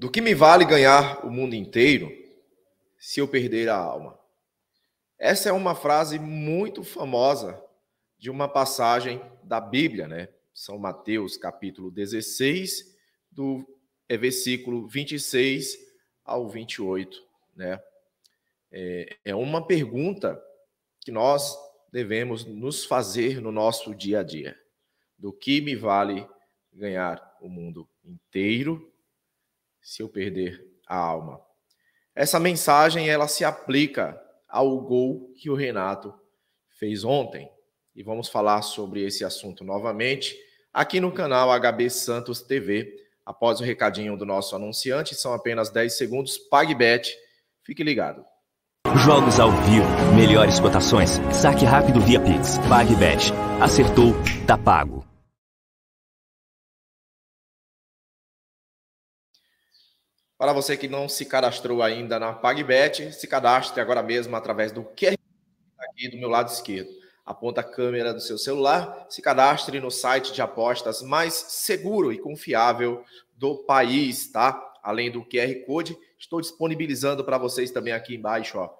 Do que me vale ganhar o mundo inteiro se eu perder a alma? Essa é uma frase muito famosa de uma passagem da Bíblia, né? São Mateus, capítulo 16, do é, versículo 26 ao 28, né? É, é uma pergunta que nós devemos nos fazer no nosso dia a dia. Do que me vale ganhar o mundo inteiro se eu perder a alma. Essa mensagem ela se aplica ao gol que o Renato fez ontem. E vamos falar sobre esse assunto novamente aqui no canal HB Santos TV. Após o recadinho do nosso anunciante, são apenas 10 segundos. Pague bet, fique ligado. Jogos ao vivo, melhores cotações, saque rápido via Pix, pague bet. Acertou, tá pago. Para você que não se cadastrou ainda na PagBet, se cadastre agora mesmo através do QR tá aqui do meu lado esquerdo. Aponta a câmera do seu celular, se cadastre no site de apostas mais seguro e confiável do país, tá? Além do QR Code, estou disponibilizando para vocês também aqui embaixo, ó,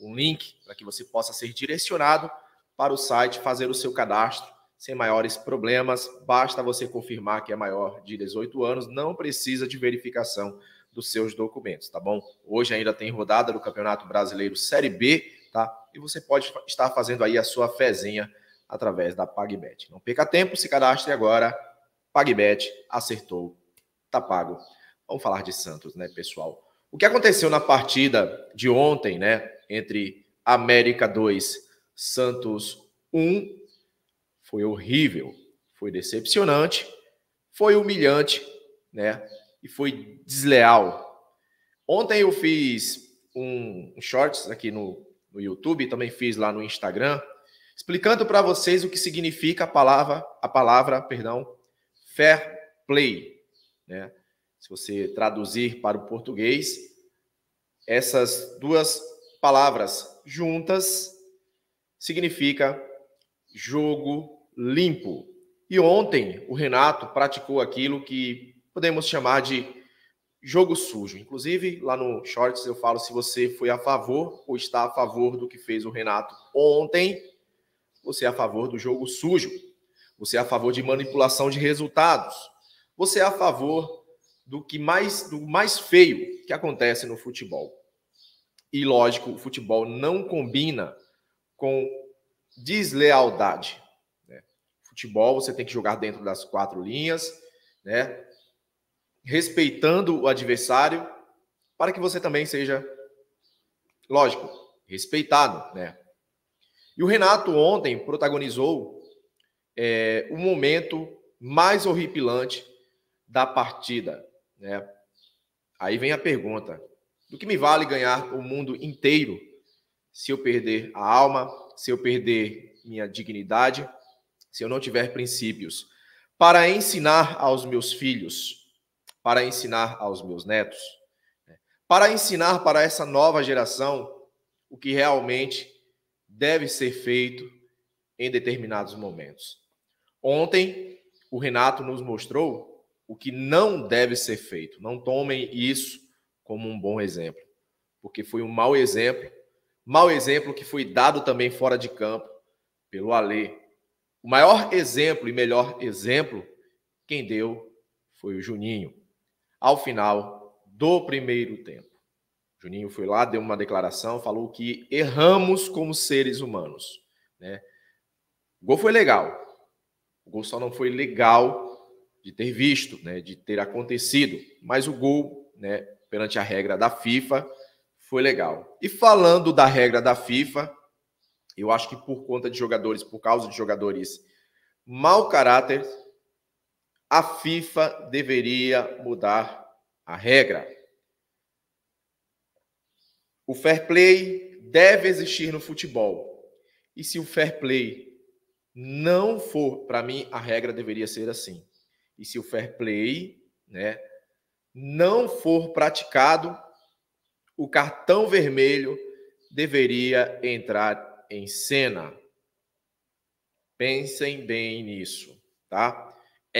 um link para que você possa ser direcionado para o site fazer o seu cadastro sem maiores problemas. Basta você confirmar que é maior de 18 anos, não precisa de verificação dos seus documentos, tá bom? Hoje ainda tem rodada do Campeonato Brasileiro Série B, tá? E você pode estar fazendo aí a sua fezinha através da PagBet. Não perca tempo, se cadastre agora. PagBet acertou, tá pago. Vamos falar de Santos, né, pessoal? O que aconteceu na partida de ontem, né, entre América 2, Santos 1, foi horrível, foi decepcionante, foi humilhante, né? e foi desleal. Ontem eu fiz um, short shorts aqui no, no YouTube, também fiz lá no Instagram, explicando para vocês o que significa a palavra, a palavra, perdão, fair play, né? Se você traduzir para o português, essas duas palavras juntas significa jogo limpo. E ontem o Renato praticou aquilo que podemos chamar de jogo sujo. Inclusive, lá no Shorts eu falo se você foi a favor ou está a favor do que fez o Renato ontem, você é a favor do jogo sujo. Você é a favor de manipulação de resultados. Você é a favor do que mais do mais feio que acontece no futebol. E lógico, o futebol não combina com deslealdade. Né? Futebol você tem que jogar dentro das quatro linhas, né? respeitando o adversário, para que você também seja, lógico, respeitado, né? E o Renato ontem protagonizou é, o momento mais horripilante da partida, né? Aí vem a pergunta: do que me vale ganhar o mundo inteiro se eu perder a alma, se eu perder minha dignidade, se eu não tiver princípios? Para ensinar aos meus filhos para ensinar aos meus netos, né? para ensinar para essa nova geração o que realmente deve ser feito em determinados momentos. Ontem, o Renato nos mostrou o que não deve ser feito. Não tomem isso como um bom exemplo, porque foi um mau exemplo, mau exemplo que foi dado também fora de campo pelo Alê. O maior exemplo e melhor exemplo quem deu foi o Juninho ao final do primeiro tempo. Juninho foi lá, deu uma declaração, falou que erramos como seres humanos. Né? O gol foi legal. O gol só não foi legal de ter visto, né, de ter acontecido. Mas o gol, né, perante a regra da FIFA, foi legal. E falando da regra da FIFA, eu acho que por conta de jogadores, por causa de jogadores mau caráter, a FIFA deveria mudar a regra. O fair play deve existir no futebol. E se o fair play não for, para mim, a regra deveria ser assim. E se o fair play né, não for praticado, o cartão vermelho deveria entrar em cena. Pensem bem nisso, tá?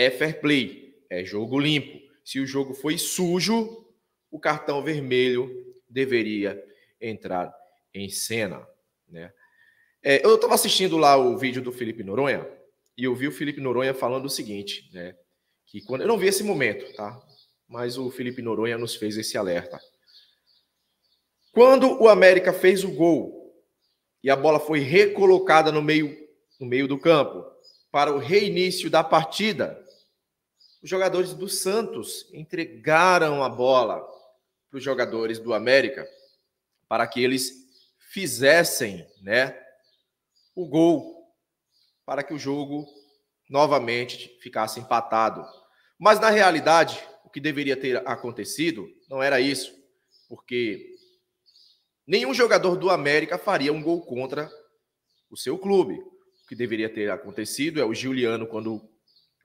é fair play, é jogo limpo. Se o jogo foi sujo, o cartão vermelho deveria entrar em cena. Né? É, eu estava assistindo lá o vídeo do Felipe Noronha e eu vi o Felipe Noronha falando o seguinte, né? Que quando eu não vi esse momento, tá? Mas o Felipe Noronha nos fez esse alerta. Quando o América fez o gol e a bola foi recolocada no meio, no meio do campo para o reinício da partida, os jogadores do Santos entregaram a bola para os jogadores do América para que eles fizessem, né, o gol para que o jogo novamente ficasse empatado. Mas na realidade, o que deveria ter acontecido não era isso, porque nenhum jogador do América faria um gol contra o seu clube. O que deveria ter acontecido é o Juliano quando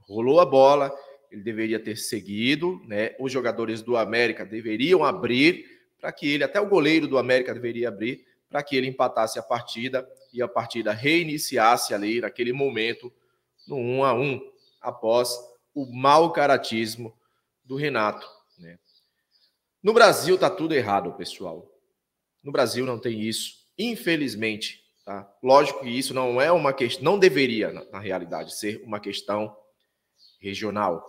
rolou a bola, ele deveria ter seguido, né? Os jogadores do América deveriam abrir para que ele, até o goleiro do América deveria abrir para que ele empatasse a partida e a partida reiniciasse ali naquele momento no 1 a 1 após o mau caratismo do Renato, né? No Brasil tá tudo errado, pessoal. No Brasil não tem isso, infelizmente, tá? Lógico que isso não é uma questão, não deveria na, na realidade ser uma questão regional.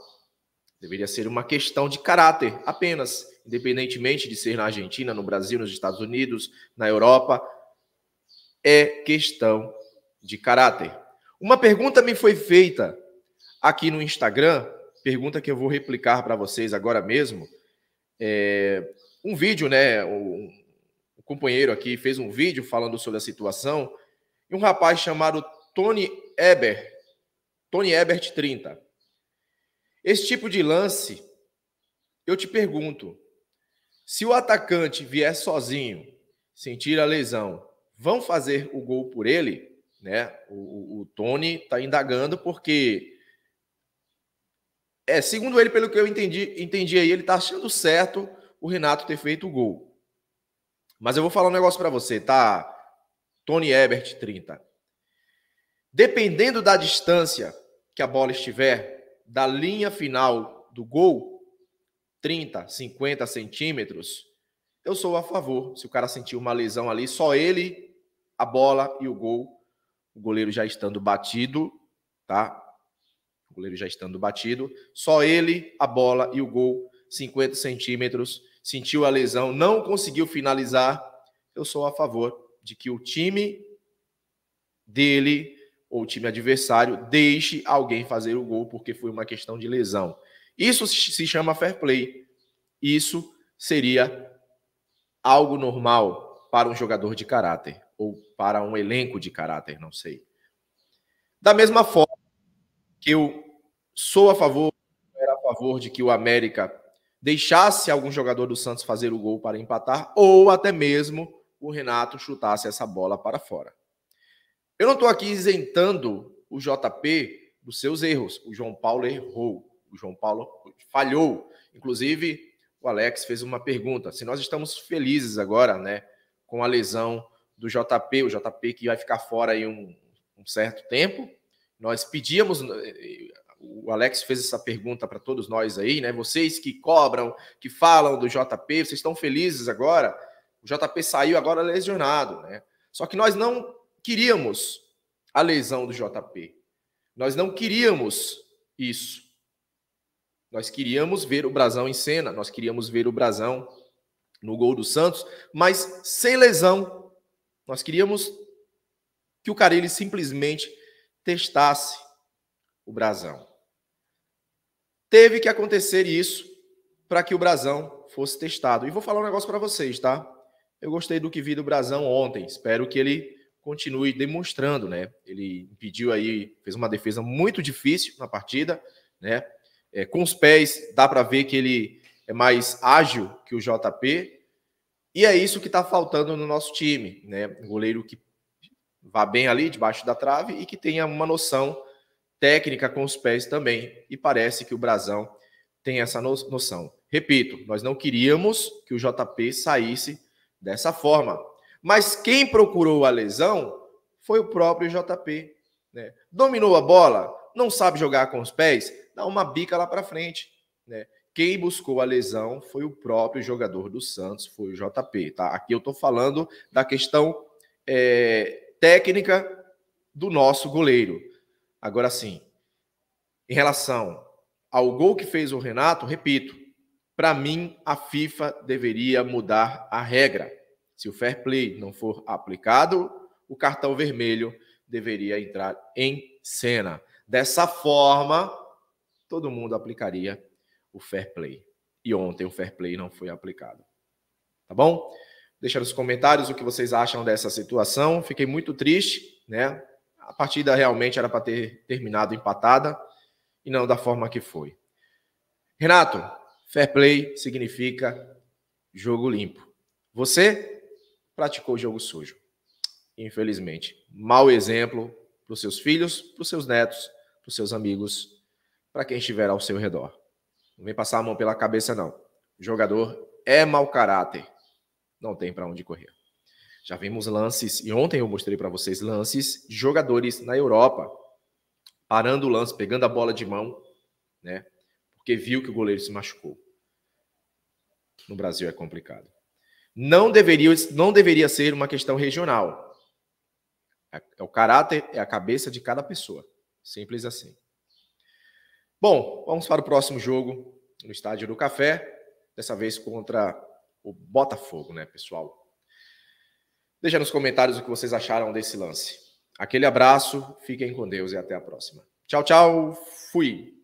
Deveria ser uma questão de caráter apenas, independentemente de ser na Argentina, no Brasil, nos Estados Unidos, na Europa. É questão de caráter. Uma pergunta me foi feita aqui no Instagram, pergunta que eu vou replicar para vocês agora mesmo. É, um vídeo, né? Um, um companheiro aqui fez um vídeo falando sobre a situação e um rapaz chamado Tony Eber, Tony Ebert 30, esse tipo de lance, eu te pergunto, se o atacante vier sozinho, sentir a lesão, vão fazer o gol por ele? Né? O, o, o Tony está indagando porque, é, segundo ele, pelo que eu entendi, entendi aí, ele está achando certo o Renato ter feito o gol. Mas eu vou falar um negócio para você, tá? Tony Ebert, 30. Dependendo da distância que a bola estiver, da linha final do gol, 30, 50 centímetros, eu sou a favor. Se o cara sentir uma lesão ali, só ele, a bola e o gol, o goleiro já estando batido, tá? O goleiro já estando batido, só ele, a bola e o gol, 50 centímetros, sentiu a lesão, não conseguiu finalizar, eu sou a favor de que o time dele ou o time adversário deixe alguém fazer o gol porque foi uma questão de lesão. Isso se chama fair play. Isso seria algo normal para um jogador de caráter ou para um elenco de caráter, não sei. Da mesma forma que eu sou a favor, era a favor de que o América deixasse algum jogador do Santos fazer o gol para empatar ou até mesmo o Renato chutasse essa bola para fora. Eu não estou aqui isentando o JP dos seus erros. O João Paulo errou. O João Paulo falhou. Inclusive, o Alex fez uma pergunta. Se nós estamos felizes agora, né, com a lesão do JP, o JP que vai ficar fora aí um, um certo tempo, nós pedíamos, eh, o Alex fez essa pergunta para todos nós aí, né? Vocês que cobram, que falam do JP, vocês estão felizes agora? O JP saiu agora lesionado, né? Só que nós não queríamos a lesão do JP. Nós não queríamos isso. Nós queríamos ver o Brasão em cena, nós queríamos ver o Brasão no gol do Santos, mas sem lesão. Nós queríamos que o Carille simplesmente testasse o Brasão. Teve que acontecer isso para que o Brasão fosse testado. E vou falar um negócio para vocês, tá? Eu gostei do que vi do Brasão ontem. Espero que ele continue demonstrando, né? Ele impediu aí, fez uma defesa muito difícil na partida, né? É, com os pés dá para ver que ele é mais ágil que o JP. E é isso que está faltando no nosso time, né? Um goleiro que vá bem ali debaixo da trave e que tenha uma noção técnica com os pés também. E parece que o Brasão tem essa noção. Repito, nós não queríamos que o JP saísse dessa forma. Mas quem procurou a lesão foi o próprio JP. Né? Dominou a bola, não sabe jogar com os pés, dá uma bica lá para frente. Né? Quem buscou a lesão foi o próprio jogador do Santos, foi o JP. Tá? Aqui eu estou falando da questão é, técnica do nosso goleiro. Agora sim, em relação ao gol que fez o Renato, repito, para mim a FIFA deveria mudar a regra. Se o fair play não for aplicado, o cartão vermelho deveria entrar em cena. Dessa forma, todo mundo aplicaria o fair play. E ontem o fair play não foi aplicado. Tá bom? Deixa nos comentários o que vocês acham dessa situação. Fiquei muito triste, né? A partida realmente era para ter terminado empatada e não da forma que foi. Renato, fair play significa jogo limpo. Você praticou jogo sujo. Infelizmente, mau exemplo para os seus filhos, para os seus netos, para os seus amigos, para quem estiver ao seu redor. Não vem passar a mão pela cabeça, não. O jogador é mau caráter. Não tem para onde correr. Já vimos lances, e ontem eu mostrei para vocês lances de jogadores na Europa, parando o lance, pegando a bola de mão, né? Porque viu que o goleiro se machucou. No Brasil é complicado não deveria, não deveria ser uma questão regional. É, é o caráter, é a cabeça de cada pessoa. Simples assim. Bom, vamos para o próximo jogo no Estádio do Café. Dessa vez contra o Botafogo, né, pessoal? Deixa nos comentários o que vocês acharam desse lance. Aquele abraço, fiquem com Deus e até a próxima. Tchau, tchau, fui!